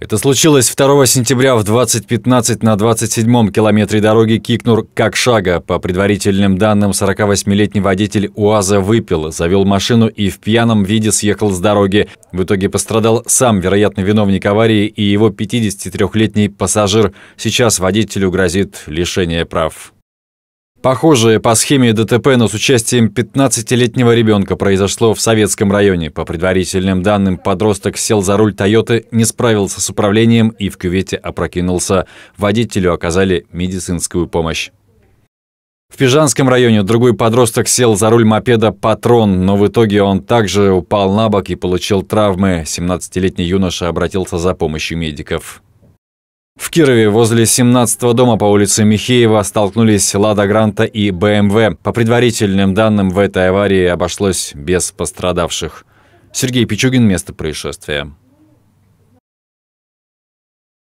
Это случилось 2 сентября в 20.15 на 27-м километре дороги Кикнур-Какшага. По предварительным данным, 48-летний водитель УАЗа выпил, завел машину и в пьяном виде съехал с дороги. В итоге пострадал сам, вероятно, виновник аварии и его 53-летний пассажир. Сейчас водителю грозит лишение прав. Похожее по схеме ДТП, но с участием 15-летнего ребенка произошло в советском районе. По предварительным данным, подросток сел за руль «Тойоты», не справился с управлением и в кювете опрокинулся. Водителю оказали медицинскую помощь. В Пижанском районе другой подросток сел за руль мопеда «Патрон», но в итоге он также упал на бок и получил травмы. 17-летний юноша обратился за помощью медиков. В Кирове возле 17-го дома по улице Михеева столкнулись «Лада Гранта» и «БМВ». По предварительным данным, в этой аварии обошлось без пострадавших. Сергей Пичугин, место происшествия.